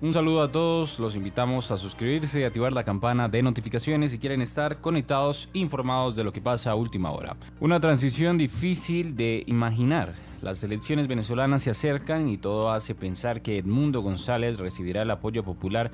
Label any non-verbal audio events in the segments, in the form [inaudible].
Un saludo a todos, los invitamos a suscribirse y activar la campana de notificaciones si quieren estar conectados, informados de lo que pasa a última hora. Una transición difícil de imaginar. Las elecciones venezolanas se acercan y todo hace pensar que Edmundo González recibirá el apoyo popular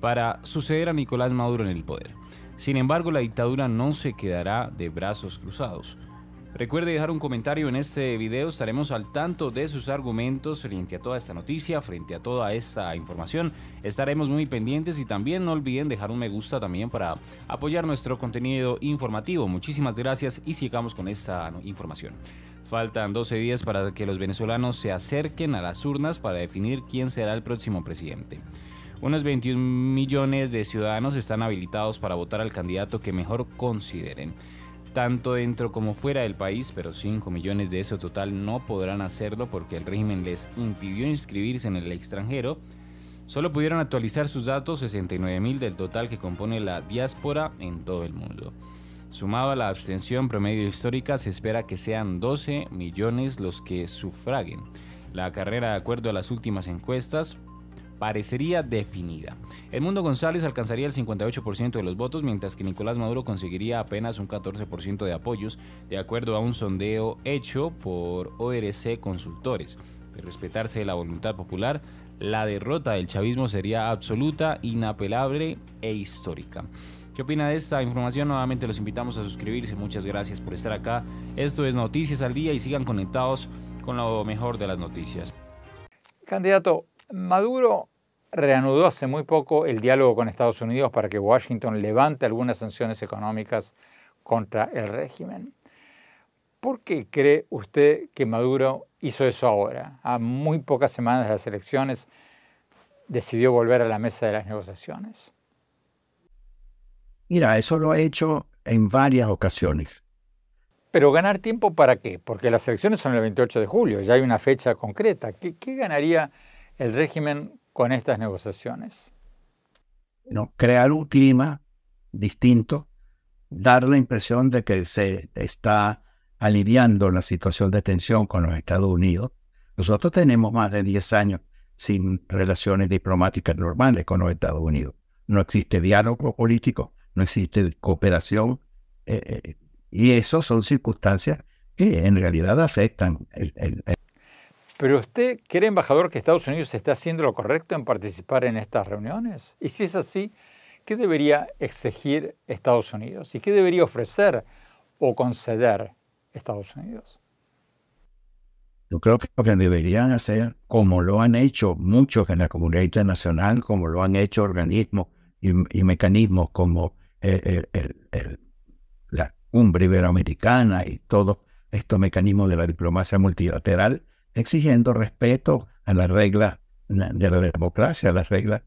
para suceder a Nicolás Maduro en el poder. Sin embargo, la dictadura no se quedará de brazos cruzados. Recuerde dejar un comentario en este video, estaremos al tanto de sus argumentos frente a toda esta noticia, frente a toda esta información. Estaremos muy pendientes y también no olviden dejar un me gusta también para apoyar nuestro contenido informativo. Muchísimas gracias y sigamos con esta información. Faltan 12 días para que los venezolanos se acerquen a las urnas para definir quién será el próximo presidente. Unos 21 millones de ciudadanos están habilitados para votar al candidato que mejor consideren tanto dentro como fuera del país, pero 5 millones de ese total no podrán hacerlo porque el régimen les impidió inscribirse en el extranjero. Solo pudieron actualizar sus datos 69.000 del total que compone la diáspora en todo el mundo. Sumado a la abstención promedio histórica, se espera que sean 12 millones los que sufraguen. La carrera, de acuerdo a las últimas encuestas, parecería definida. Mundo González alcanzaría el 58% de los votos, mientras que Nicolás Maduro conseguiría apenas un 14% de apoyos, de acuerdo a un sondeo hecho por ORC Consultores. De respetarse la voluntad popular, la derrota del chavismo sería absoluta, inapelable e histórica. ¿Qué opina de esta información? Nuevamente los invitamos a suscribirse. Muchas gracias por estar acá. Esto es Noticias al Día y sigan conectados con lo mejor de las noticias. Candidato, Maduro reanudó hace muy poco el diálogo con Estados Unidos para que Washington levante algunas sanciones económicas contra el régimen. ¿Por qué cree usted que Maduro hizo eso ahora? A muy pocas semanas de las elecciones decidió volver a la mesa de las negociaciones. Mira, eso lo ha hecho en varias ocasiones. Pero ganar tiempo para qué? Porque las elecciones son el 28 de julio, ya hay una fecha concreta. ¿Qué, qué ganaría el régimen con estas negociaciones? No, crear un clima distinto, dar la impresión de que se está aliviando la situación de tensión con los Estados Unidos. Nosotros tenemos más de 10 años sin relaciones diplomáticas normales con los Estados Unidos. No existe diálogo político, no existe cooperación. Eh, eh, y eso son circunstancias que en realidad afectan el ¿Pero usted cree, embajador, que Estados Unidos está haciendo lo correcto en participar en estas reuniones? Y si es así, ¿qué debería exigir Estados Unidos? ¿Y qué debería ofrecer o conceder Estados Unidos? Yo creo que lo que deberían hacer, como lo han hecho muchos en la comunidad internacional, como lo han hecho organismos y, mecanismos como eh, la cumbre iberoamericana y todos estos mecanismos de la diplomacia multilateral, exigiendo respeto a las reglas de la democracia, a las reglas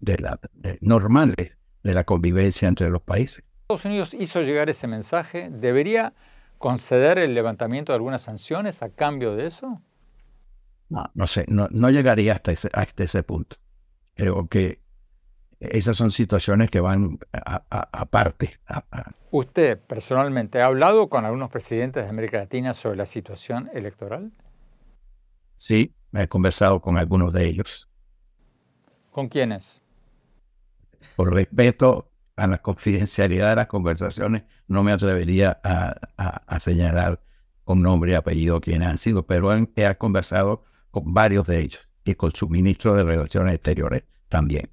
de la, normales de la convivencia entre los países. Estados Unidos hizo llegar ese mensaje. ¿Debería conceder el levantamiento de algunas sanciones a cambio de eso? No, no sé, no, llegaría hasta ese, hasta ese punto. Creo que esas son situaciones que van aparte. ¿Usted personalmente ha hablado con algunos presidentes de América Latina sobre la situación electoral? Sí, he conversado con algunos de ellos. ¿Con quiénes? Por respeto a la confidencialidad de las conversaciones, no me atrevería a, señalar con nombre y apellido quiénes han sido, pero he, he conversado con varios de ellos y con su ministro de Relaciones Exteriores también.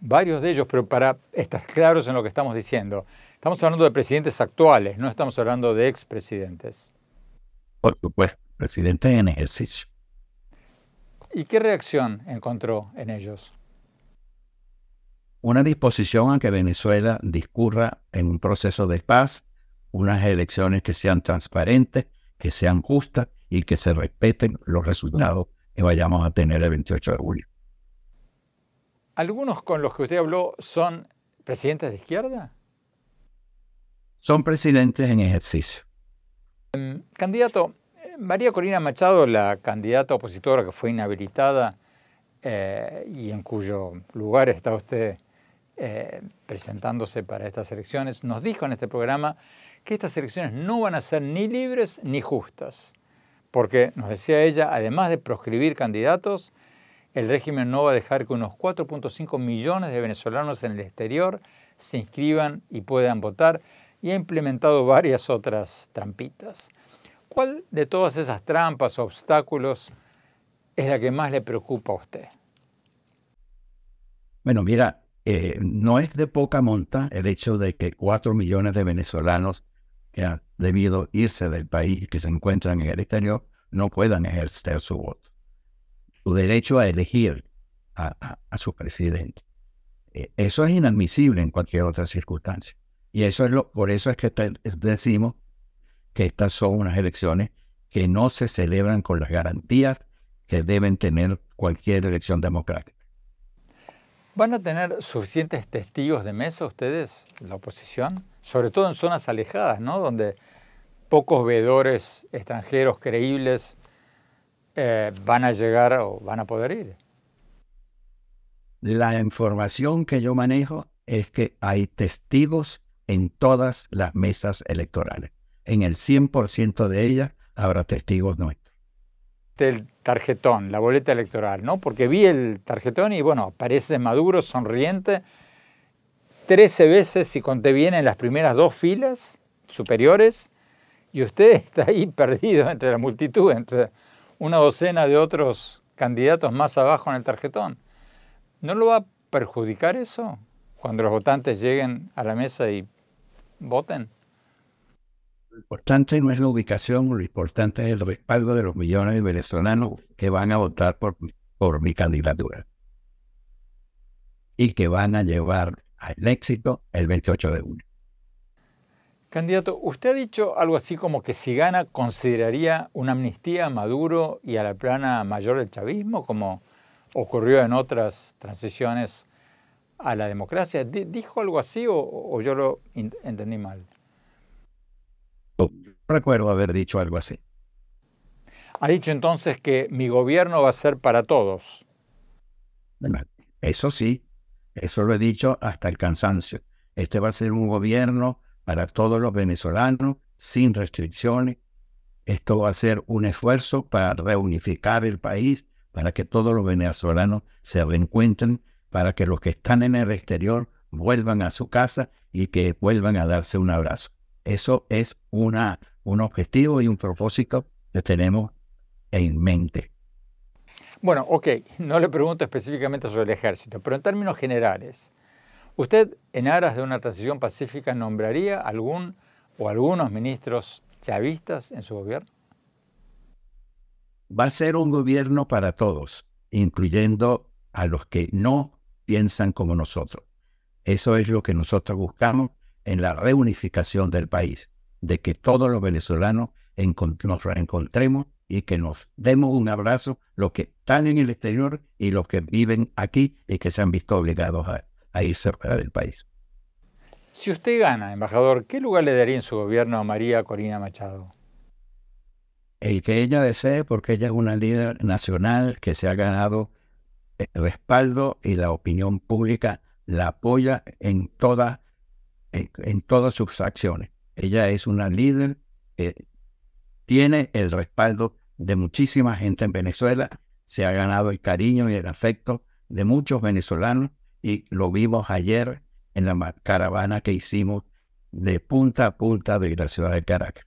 Varios de ellos, pero para estar claros en lo que estamos diciendo, estamos hablando de presidentes actuales, no estamos hablando de expresidentes. Por supuesto presidentes en ejercicio. ¿Y qué reacción encontró en ellos? Una disposición a que Venezuela discurra en un proceso de paz, unas elecciones que sean transparentes, que sean justas y que se respeten los resultados que vayamos a tener el 28 de julio. ¿Algunos con los que usted habló son presidentes de izquierda? Son presidentes en ejercicio. Em, candidato, María Corina Machado, la candidata opositora que fue inhabilitada eh, y en cuyo lugar está usted eh, presentándose para estas elecciones, nos dijo en este programa que estas elecciones no van a ser ni libres ni justas, porque, nos decía ella, además de proscribir candidatos, el régimen no va a dejar que unos 4.5 millones de venezolanos en el exterior se inscriban y puedan votar, y ha implementado varias otras trampitas. ¿Cuál de todas esas trampas, obstáculos, es la que más le preocupa a usted? Bueno, mira, eh, no es de poca monta el hecho de que cuatro millones de venezolanos que han debido irse del país que se encuentran en el exterior no puedan ejercer su voto. Su derecho a elegir a, su presidente. Eh, eso es inadmisible en cualquier otra circunstancia. Y eso es lo, por eso es que decimos que estas son unas elecciones que no se celebran con las garantías que deben tener cualquier elección democrática. ¿Van a tener suficientes testigos de mesa ustedes, la oposición? Sobre todo en zonas alejadas, ¿no? Donde pocos veedores extranjeros creíbles eh, van a llegar o van a poder ir. La información que yo manejo es que hay testigos en todas las mesas electorales en el 100% de ellas habrá testigos nuestros. El tarjetón, la boleta electoral, ¿no? Porque vi el tarjetón y bueno, parece Maduro sonriente 13 veces, si conté bien, en las primeras dos filas superiores y usted [laughs] está ahí perdido entre la multitud, entre una docena de otros candidatos más abajo en el tarjetón. ¿No lo va a perjudicar eso cuando los votantes lleguen a la mesa y voten? Lo importante no es la ubicación, lo importante es el respaldo de los millones de venezolanos que van a votar por, mi candidatura y que van a llevar al éxito el 28 de junio. Candidato, usted ha dicho algo así como que si gana consideraría una amnistía a Maduro y a la plana mayor del chavismo, como ocurrió en otras transiciones a la democracia. ¿Dijo algo así o yo lo entendí mal? recuerdo haber dicho algo así. Ha dicho entonces que mi gobierno va a ser para todos. Eso sí, eso lo he dicho hasta el cansancio. Este va a ser un gobierno para todos los venezolanos, sin restricciones. Esto va a ser un esfuerzo para reunificar el país, para que todos los venezolanos se reencuentren, para que los que están en el exterior vuelvan a su casa y que vuelvan a darse un abrazo. Eso es una, un objetivo y un propósito que tenemos en mente. Bueno, ok, no le pregunto específicamente sobre el ejército, pero en términos generales, ¿usted en aras de una transición pacífica nombraría algún o algunos ministros chavistas en su gobierno? Va a ser un gobierno para todos, incluyendo a los que no piensan como nosotros. Eso es lo que nosotros buscamos en la reunificación del país, de que todos los venezolanos nos reencontremos y que nos demos un abrazo los que están en el exterior y los que viven aquí y que se han visto obligados a, ir irse fuera del país. Si usted gana, embajador, ¿qué lugar le daría en su gobierno a María Corina Machado? El que ella desee, porque ella es una líder nacional que se ha ganado respaldo y la opinión pública la apoya en todas en, todas sus acciones. Ella es una líder, que tiene el respaldo de muchísima gente en Venezuela, se ha ganado el cariño y el afecto de muchos venezolanos y lo vimos ayer en la caravana que hicimos de punta a punta de la ciudad de Caracas.